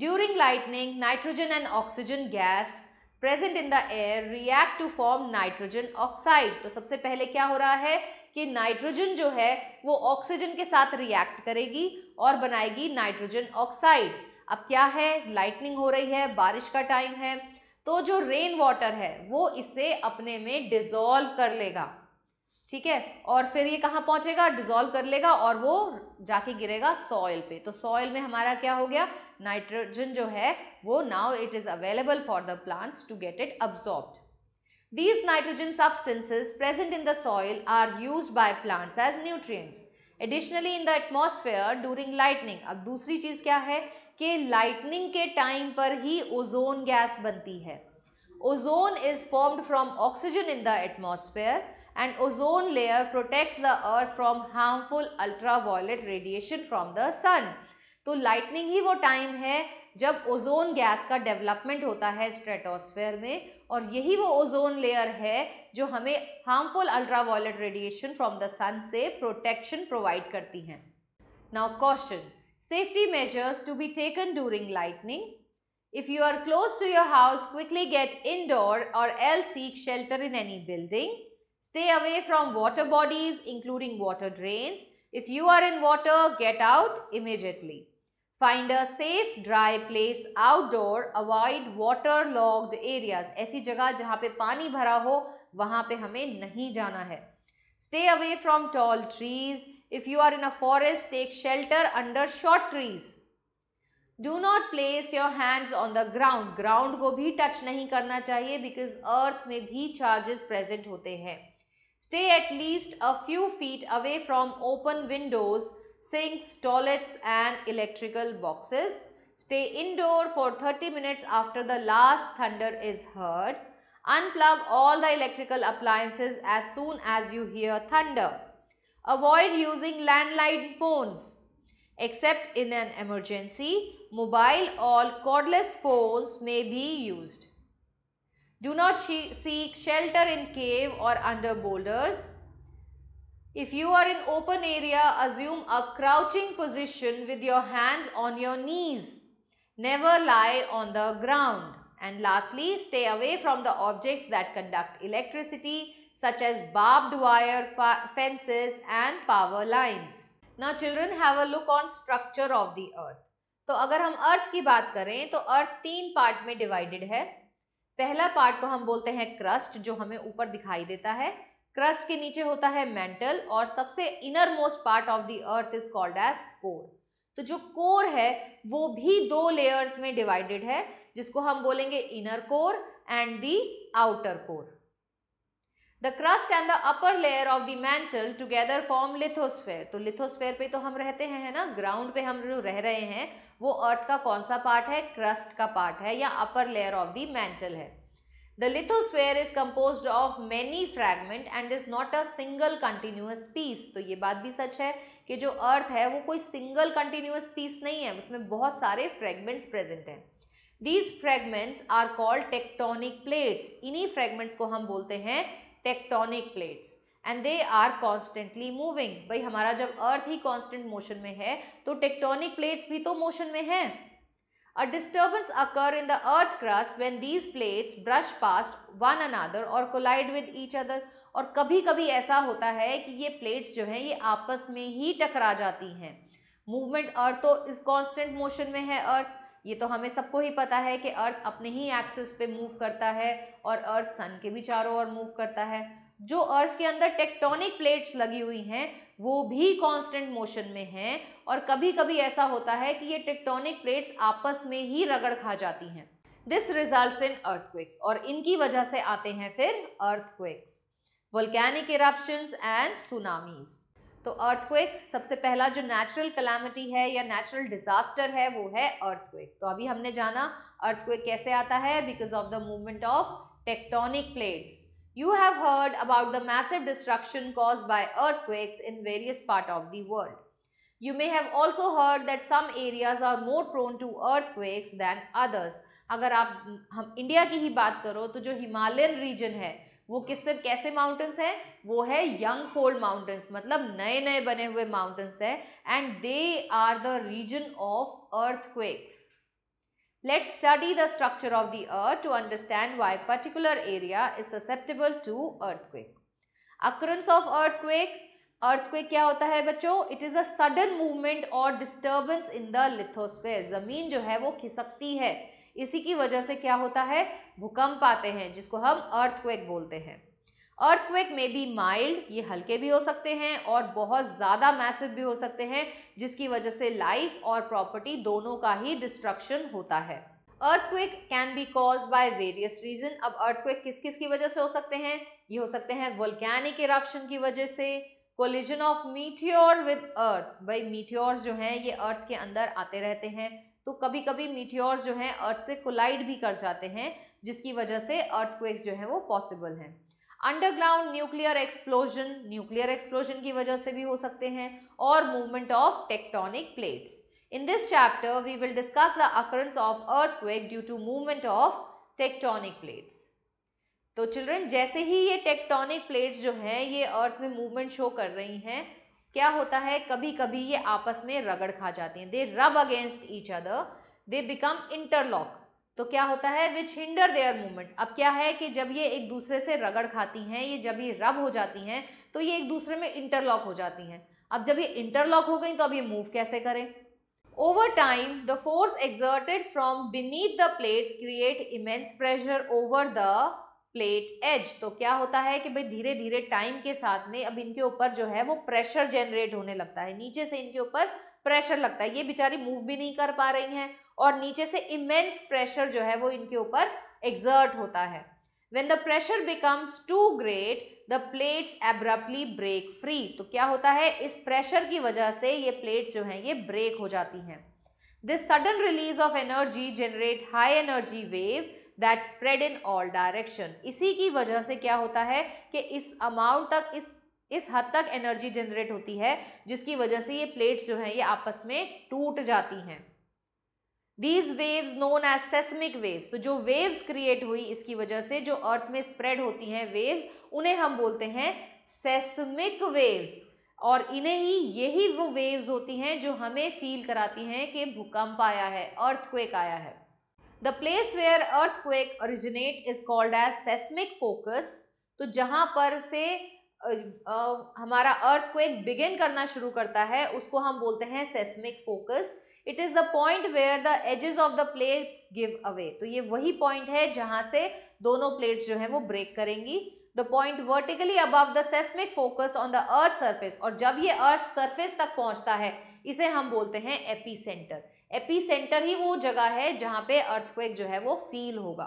during lightning nitrogen and oxygen gas present in the air react to form nitrogen oxide तो सबसे पहले क्या हो रहा है कि नाइट्रोजन जो है वो ऑक्सीजन के साथ रिएक्ट करेगी और बनाएगी नाइट्रोजन ऑक्साइड अब क्या है लाइटनिंग हो रही है बारिश का टाइम है तो जो रेन वाटर है वो इसे अपने में डिजोल्व कर लेगा ठीक है और फिर ये कहाँ पहुंचेगा डिजोल्व कर लेगा और वो जाके गिरेगा सॉइल पे तो सॉइल में हमारा क्या हो गया नाइट्रोजन जो है वो now it is available for the plants to get it absorbed. These nitrogen substances present in the soil are use by plants as nutrients. Additionally in the atmosphere during lightning अब दूसरी चीज़ क्या है कि lightning के time पर ही ozone gas बनती है ozone is formed from oxygen in the atmosphere and ozone layer protects the earth from harmful ultraviolet radiation from the sun तो लाइटनिंग ही वो टाइम है जब ओजोन गैस का डेवलपमेंट होता है स्ट्रेटोस्फेयर में और यही वो ओजोन लेयर है जो हमें harmful ultraviolet radiation from the sun से प्रोटेक्शन प्रोवाइड करती हैं now caution safety measures to be taken during lightning If you are close to your house, quickly get indoor or else seek shelter in any building. Stay away from water bodies including water drains. If you are in water, get out immediately. Find a safe, dry place outdoor. Avoid water logged areas. aisi jagah jahan pe pani bhara ho wahan pe hame nahi jana hai Stay away from tall trees. If you are in a forest, take shelter under short trees. Do not place your hands on the ground. Ground ko bhi touch nahi karna chahiye because earth mein bhi charges present hote hain Stay at least a few feet away from open windows, sinks, toilets and electrical boxes. Stay indoor for 30 minutes after the last thunder is heard. Unplug all the electrical appliances as soon as you hear thunder. Avoid using landline phones. Except in an emergency, mobile or cordless phones may be used. Do not seek shelter in cave or under boulders. If you are in open area, assume a crouching position with your hands on your knees. Never lie on the ground. And lastly, stay away from the objects that conduct electricity such as barbed wire, fences and power lines. Now children have a look on structure of the earth. So, if we talk about earth, then earth is divided part three parts. पहला part को हम बोलते हैं crust जो हमें ऊपर दिखाई देता है क्रस्ट के नीचे होता है मेंटल और सबसे innermost part of the earth is called as core तो जो कोर है वो भी दो लेयर्स में डिवाइडेड है जिसको हम बोलेंगे inner core and the outer core the crust and the upper layer of the mantle together form lithosphere तो लिथोस्फेयर पे तो हम रहते हैं है ना ग्राउंड पे हम जो रह रहे हैं वो अर्थ का कौन सा पार्ट है क्रस्ट का पार्ट है या upper layer of the mantle है the lithosphere is compose of many fragment and is not a single continuous piece तो ये बात भी सच है कि जो अर्थ है वो कोई सिंगल कंटिन्यूस पीस नहीं है उसमें बहुत सारे फ्रेगमेंट्स प्रेजेंट हैं these fragments are called tectonic plates इन्हीं फ्रेगमेंट्स को हम बोलते हैं tectonic plates and they are constantly moving भाई हमारा जब अर्थ ही कॉन्स्टेंट मोशन में है तो टेक्टोनिक प्लेट्स भी तो मोशन में है a disturbance occur in the earth crust when these plates brush past one another or collide with each other और कभी कभी ऐसा होता है कि ये प्लेट्स जो हैं ये आपस में ही टकरा जाती हैं मूवमेंट अर्थ तो इस कॉन्स्टेंट मोशन में है अर्थ ये तो हमें सबको ही पता है कि अर्थ अपने ही एक्सेस पे मूव करता है और अर्थ सन के भी चारों ओर मूव करता है जो अर्थ के अंदर टेक्टोनिक प्लेट्स लगी हुई हैं वो भी कांस्टेंट मोशन में हैं और कभी कभी ऐसा होता है कि ये टेक्टोनिक प्लेट्स आपस में ही रगड़ खा जाती हैं दिस रिजल्ट इन अर्थक्वेक्स और इनकी वजह से आते हैं फिर earthquakes volcanic eruption and tsunamis तो अर्थक्वेक सबसे पहला जो नेचुरल कलामिटी है या नेचुरल डिजास्टर है वो है अर्थक्वेक तो अभी हमने जाना अर्थक्वेक कैसे आता है because of the movement of tectonic plates you have heard about the massive destruction cause by earthquakes in various part of the world you may have also heard that some areas are more prone to earthquakes than others अगर आप हम India की ही बात करो तो जो Himalayan reason है वो किस कैसे माउंटेन्स हैं वो है यंग फोल्ड माउंटेन्स मतलब नए नए बने हुए माउंटेन्स हैं and they are the reason of earthquakes let study the structure of the earth to understand why particular area is susceptible to earthquake occurrence of earthquake earthquake क्या होता है बच्चों it is a sudden movement or disturbance in the lithosphere जमीन जो है वो खिसकती है इसी की वजह से क्या होता है भूकंप आते हैं जिसको हम अर्थक्वेक बोलते हैं अर्थक्वेक में भी माइल्ड ये हल्के भी हो सकते हैं और बहुत ज़्यादा मैसिव भी हो सकते हैं जिसकी वजह से लाइफ और प्रॉपर्टी दोनों का ही डिस्ट्रक्शन होता है earthquake can be cause by various reason अब अर्थक्वेक किस किस की वजह से हो सकते हैं ये हो सकते हैं वोल्केनिक इराप्शन की वजह से collision of meteor with earth भाई मीटियोर्स जो हैं ये अर्थ के अंदर आते रहते हैं तो कभी कभी मीटियोर्स जो हैं अर्थ से कोलाइड भी कर जाते हैं जिसकी वजह से अर्थक्वेक्स जो हैं वो पॉसिबल हैं underground nuclear explosion nuclear explosion की वजह से भी हो सकते हैं और movement of tectonic plates in this chapter we will discuss the of of earthquake due to movement of tectonic plates तो चिल्ड्रन जैसे ही ये टेक्टोनिक प्लेट्स जो हैं ये अर्थ में मूवमेंट शो कर रही हैं क्या होता है कभी कभी ये आपस में रगड़ खा जाती हैं they rub against each other they become interlock तो क्या होता है विच हिंडर देयर मूवमेंट अब क्या है कि जब ये एक दूसरे से रगड़ खाती हैं ये जब ये रब हो जाती हैं तो ये एक दूसरे में इंटरलॉक हो जाती हैं अब जब ये इंटरलॉक हो गई तो अब ये मूव कैसे करें over time the force exerted from beneath the plates create immense pressure over the plate edge तो क्या होता है कि भाई धीरे धीरे टाइम के साथ में अब इनके ऊपर जो है वो प्रेशर जनरेट होने लगता है नीचे से इनके ऊपर प्रेशर लगता है ये बेचारी मूव भी नहीं कर पा रही हैं और नीचे से इमेंस प्रेशर जो है वो इनके ऊपर एग्जर्ट होता है when the pressure becomes too great the plates abruptly break free तो क्या होता है इस प्रेशर की वजह से ये प्लेट्स जो हैं ये ब्रेक हो जाती हैं this sudden release of energy generate high energy wave that spread in all direction इसी की वजह से क्या होता है कि इस अमाउंट तक इस इस हद तक एनर्जी जनरेट होती है जिसकी वजह से ये प्लेट्स जो हैं ये आपस में टूट जाती हैं these waves known as seismic waves तो जो वेव्स क्रिएट हुई इसकी वजह से जो अर्थ में स्प्रेड होती हैं वेव्स उन्हें हम बोलते हैं सेस्मिक वेव्स और इन्हें ही यही वो वेव्स होती हैं जो हमें फील कराती हैं कि भूकंप आया है अर्थ आया है the place where earthquake originate is called as seismic focus तो जहाँ पर से हमारा अर्थ क्वेक बिगिन करना शुरू करता है उसको हम बोलते हैं seismic focus it is the point where the edges of the plates give away तो ये वही पॉइंट है जहाँ से दोनों प्लेट्स जो है वो ब्रेक करेंगी the point vertically above the seismic focus on the earth surface और जब ये अर्थ सर्फेस तक पहुँचता है इसे हम बोलते हैं एपी सेंटर एपी सेंटर ही वो जगह है जहाँ पे अर्थक्वेक जो है वो फील होगा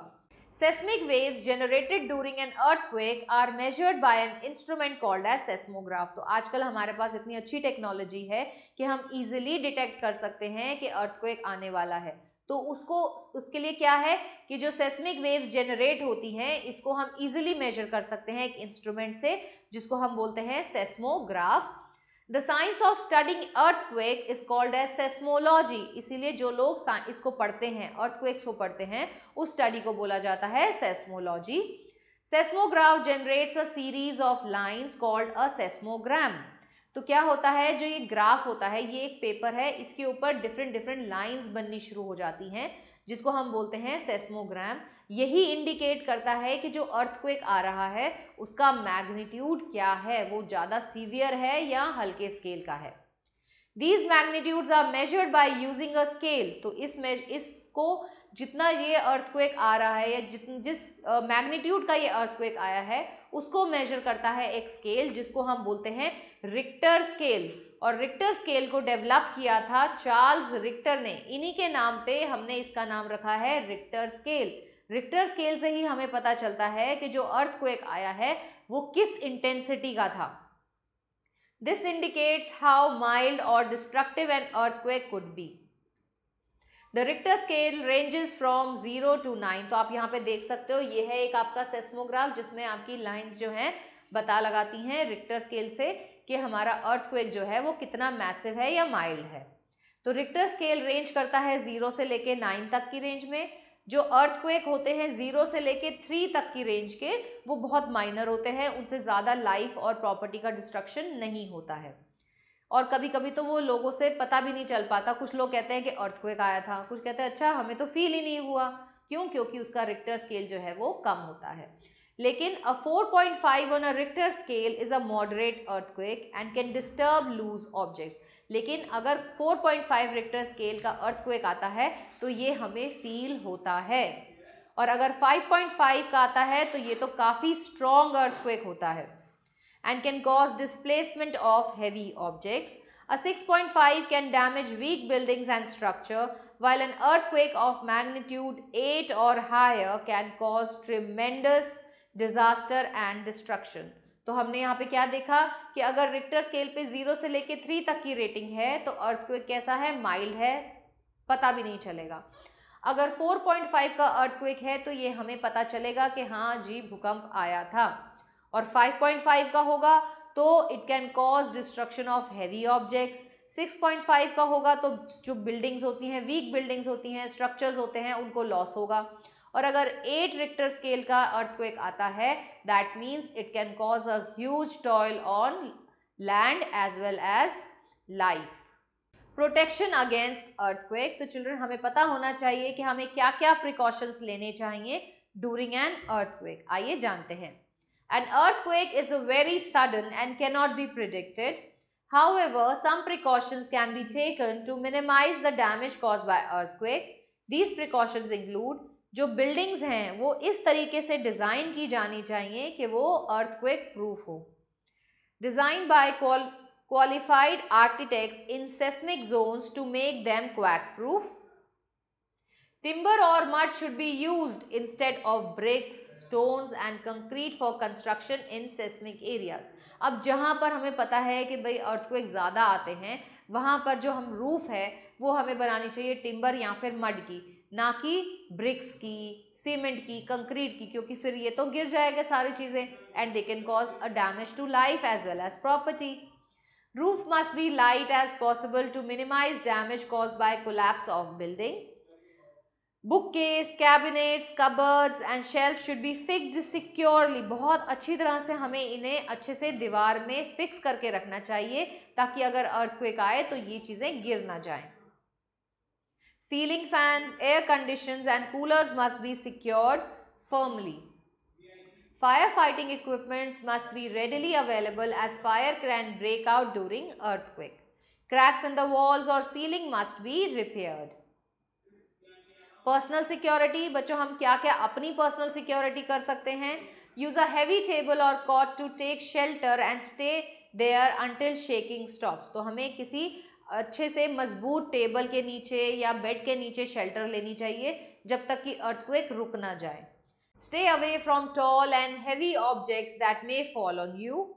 seismic waves generated during an earthquake are measured by an instrument called as seismograph तो आजकल हमारे पास इतनी अच्छी टेक्नोलॉजी है कि हम इजीली डिटेक्ट कर सकते हैं कि अर्थक्वेक आने वाला है तो उसको उसके लिए क्या है कि जो सेस्मिक वेव्स जनरेट होती हैं इसको हम इजीली मेजर कर सकते हैं एक इंस्ट्रूमेंट से जिसको हम बोलते हैं seismograph the science of studying earthquake is called as seismology इसीलिए जो लोग इसको पढ़ते हैं अर्थक्वेक्स को पढ़ते हैं उस स्टडी को बोला जाता है seismology seismograph generates a series of lines called a seismogram तो क्या होता है जो ये ग्राफ होता है ये एक पेपर है इसके ऊपर डिफरेंट डिफरेंट लाइन्स बननी शुरू हो जाती हैं जिसको हम बोलते हैं सेस्मोग्राम यही इंडिकेट करता है कि जो अर्थक्वेक आ रहा है उसका मैग्नीट्यूड क्या है वो ज़्यादा सीवियर है या हल्के स्केल का है these magnitudes are measured by using a scale तो इस इसको जितना ये अर्थक्वेक आ रहा है या जित जिस मैग्नीट्यूड uh, का ये अर्थक्वेक आया है उसको मेजर करता है एक स्केल जिसको हम बोलते हैं रिक्टर स्केल और रिक्टर स्केल को डेवलप किया था चार्ल्स रिक्टर ने इन्हीं के नाम पे हमने इसका नाम रखा है रिक्टर स्केल रिक्टर स्केल से ही हमें पता चलता है कि जो अर्थ को एक आया है वो किस इंटेंसिटी का था this indicates how mild or destructive an earthquake could be the Richter scale ranges from zero to nine तो आप यहाँ पे देख सकते हो ये है एक आपका सेस्मोग्राफ जिसमें आपकी लाइन जो हैं बता लगाती हैं रिक्टर स्केल से कि हमारा अर्थक्वेक जो है वो कितना मैसिव है या माइल्ड है तो रिक्टर स्केल रेंज करता है ज़ीरो से लेके नाइन तक की रेंज में जो अर्थक्वेक होते हैं ज़ीरो से लेके थ्री तक की रेंज के वो बहुत माइनर होते हैं उनसे ज़्यादा लाइफ और प्रॉपर्टी का डिस्ट्रक्शन नहीं होता है और कभी कभी तो वो लोगों से पता भी नहीं चल पाता कुछ लोग कहते हैं कि अर्थक्वेक आया था कुछ कहते हैं अच्छा हमें तो फील ही नहीं हुआ क्यों क्योंकि उसका रिक्टर स्केल जो है वो कम होता है लेकिन a four point five on a Richter scale is a moderate earthquake and can disturb loose objects लेकिन अगर four point five Richter scale का अर्थक्वेक आता है तो ये हमें फील होता है और अगर फाइव पॉइंट फाइव का आता है तो ये तो काफ़ी स्ट्रॉन्ग अर्थक्वेक होता है and can cause displacement of heavy objects a six point five can damage weak buildings and structure while an earthquake of magnitude eight or higher can cause tremendous disaster and destruction तो हमने यहाँ पे क्या देखा कि अगर Richter scale पे zero से लेके थ्री तक की रेटिंग है तो अर्थक्वेक कैसा है माइल्ड है पता भी नहीं चलेगा अगर 4.5 का अर्थक्वेक है तो ये हमें पता चलेगा कि हाँ जी भूकंप आया था और 5.5 का होगा तो it can cause destruction of heavy objects 6.5 का होगा तो जो बिल्डिंग्स होती हैं वीक बिल्डिंग्स होती हैं स्ट्रक्चर्स होते हैं उनको लॉस होगा और अगर एट रिक्टर स्केल का अर्थक्वेक आता है that means it can cause a huge toll on land as well as life protection against earthquake तो चिल्ड्रन हमें पता होना चाहिए कि हमें क्या क्या प्रिकॉशंस लेने चाहिए डूरिंग एन अर्थक्वेक आइए जानते हैं an earthquake is a very sudden and cannot be predicted however some precautions can be taken to minimise the damage cause by earthquake these precautions include जो buildings हैं वो इस तरीके से design की जानी चाहिए कि वो अर्थक्वेक प्रूफ हो design by qualified architect in seismic zones to make them quake proof timber or mud should be use instead of bricks stone and concrete for construction in seismic areas अब जहाँ पर हमें पता है कि भाई earthquake ज़्यादा आते हैं वहाँ पर जो हम रूफ है वो हमें बनानी चाहिए टिम्बर या फिर मड की ना कि ब्रिक्स की सीमेंट की कंक्रीट की क्योंकि फिर ये तो गिर जाएगा सारी चीज़ें and they can cause a damage to life as well as property roof must be light as possible to minimise damage cause by collapse of building bookcase cabinets cupboards and shelf should be fixed securely बहुत अच्छी तरह से हमें इन्हें अच्छे से दीवार में फिक्स करके रखना चाहिए ताकि अगर अर्थक्वेक आए तो ये चीज़ें गिर ना जाएँ Ceiling fans, air conditions and coolers must be secured firmly. Firefighting equipments must be readily available as fire can break out during earthquake. Cracks in the walls or ceiling must be repaired. Personal security, बच्चों हम क्या क्या अपनी personal security कर सकते हैं Use a heavy table or cot to take shelter and stay there until shaking stops. तो हमें किसी अच्छे से मजबूत टेबल के नीचे या बेड के नीचे शेल्टर लेनी चाहिए जब तक कि अर्थक्वेक रुक ना जाए stay away from tall and heavy objects that may fall on you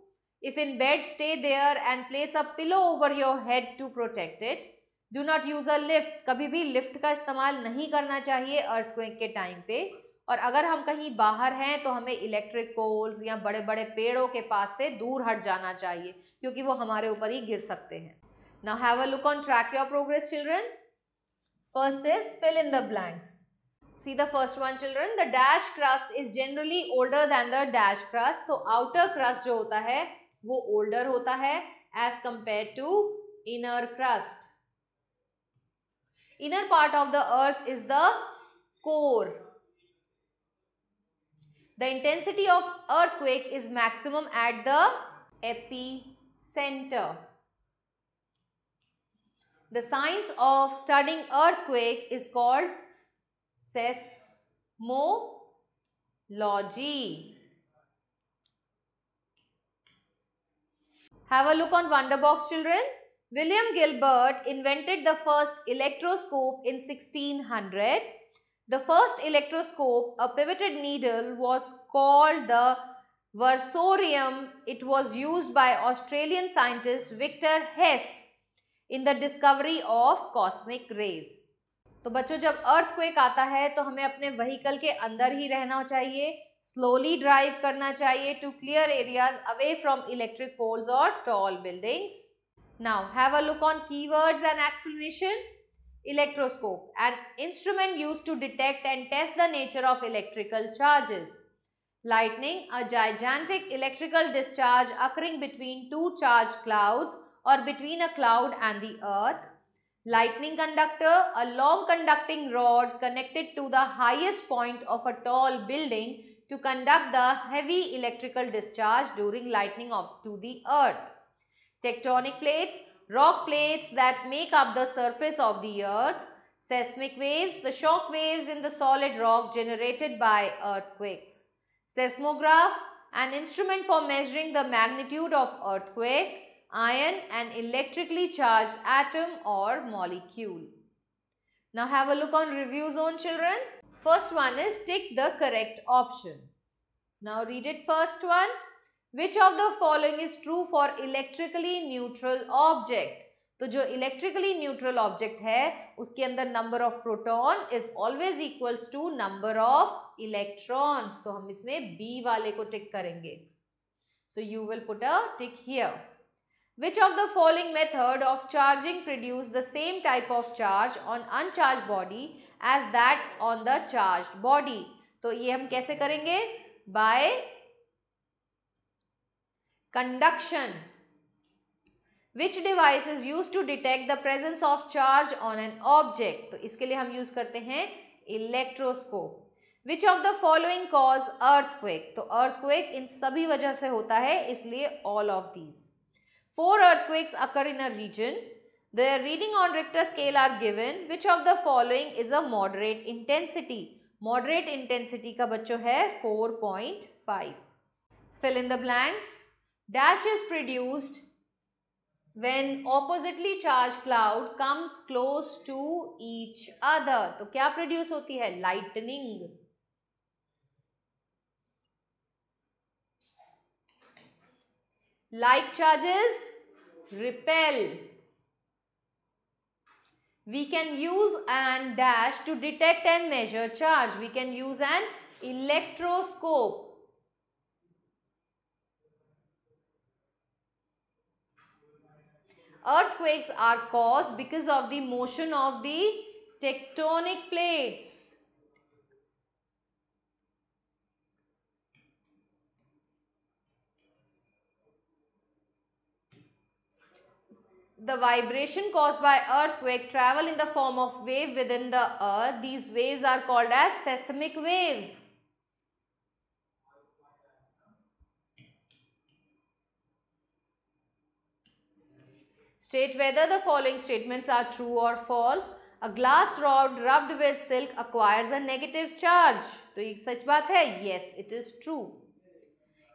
If in bed, stay there and place a pillow over your head to protect it. Do not use a lift. कभी भी lift का इस्तेमाल नहीं करना चाहिए earthquake के time पे और अगर हम कहीं बाहर हैं तो हमें इलेक्ट्रिक पोल्स या बड़े बड़े पेड़ों के पास से दूर हट जाना चाहिए क्योंकि वो हमारे ऊपर ही गिर सकते हैं Now have a look on track your progress children. First is fill in the blanks. See the first one children, the dash crust is generally older than the dash crust. So outer crust jo hota hai wo older hota hai as compared to inner crust. Inner part of the earth is the core. The intensity of earthquake is maximum at the epicenter. The science of studying earthquake is called seismology. Have a look on Wonderbox children. William Gilbert invented the first electroscope in 1600. The first electroscope, a pivoted needle, was called the Versorium. It was used by Australian scientist Victor Hess. In the discovery of cosmic rays तो बच्चों जब अर्थ quake आता है तो हमें अपने vehicle के अंदर ही रहना चाहिए स्लोली ड्राइव करना चाहिए to clear areas away from electric poles or tall buildings now have a look on keywords and explanation electroscope and instrument use to detect and test the nature of electrical charges lightning a gigantic electrical discharge occurring between two charged clouds or between a cloud and the earth. Lightning conductor, a long conducting rod connected to the highest point of a tall building to conduct the heavy electrical discharge during lightning up to the earth. Tectonic plates, rock plates that make up the surface of the earth. Seismic waves, the shock waves in the solid rock generated by earthquakes. Seismograph, an instrument for measuring the magnitude of earthquake. iron an electrically charged atom or molecule. Now have a look on review zone children. First one is tick the correct option. Now read it first one. Which of the following is true for electrically neutral object? तो जो electrically neutral object है उसके अंदर number of proton is always equals to number of electrons तो हम इसमें B वाले को टिक करेंगे so you will put a tick here Which of the following method of charging produce the same type of charge on uncharged body as that on the charged body? तो ये हम कैसे करेंगे By conduction. Which device is used to detect the presence of charge on an object? तो इसके लिए हम use करते हैं electroscope which of the following cause earthquake तो अर्थक्वेक इन सभी वजह से होता है इसलिए all of these Four earthquakes occur in a region. The reading on Richter scale are given. Which of the following is a moderate intensity? Moderate intensity का बच्चों hai 4.5. Fill in the blanks. Dash is produced when oppositely charged cloud comes close to each other. तो क्या produce होती है? Lightning. Like charges repel. We can use an dash to detect and measure charge. We can use an electroscope. Earthquakes are caused because of the motion of the tectonic plates. the vibration caused by earthquake travel in the form of wave within the earth. These waves are called as seismic waves. State whether the following statements are true or false. A glass rod rubbed with silk acquires a negative charge. So, ये सच Yes, it is true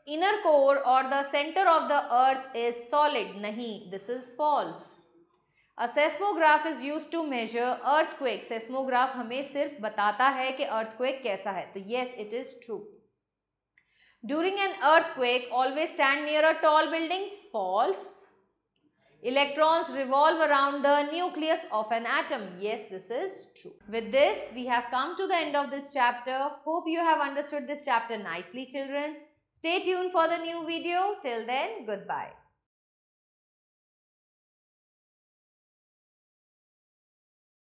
inner core or the center of the earth is solid. Nahi, this is false. A seismograph is used to measure earthquake. Seismograph हमें सिर्फ बताता है कि earthquake कैसा है. तो yes, it is true. During an earthquake, always stand near a tall building. False. Electrons revolve around the nucleus of an atom. Yes, this is true. With this, we have come to the end of this chapter. Hope you have understood this chapter nicely, children. Stay tuned for the new video. Till then, goodbye.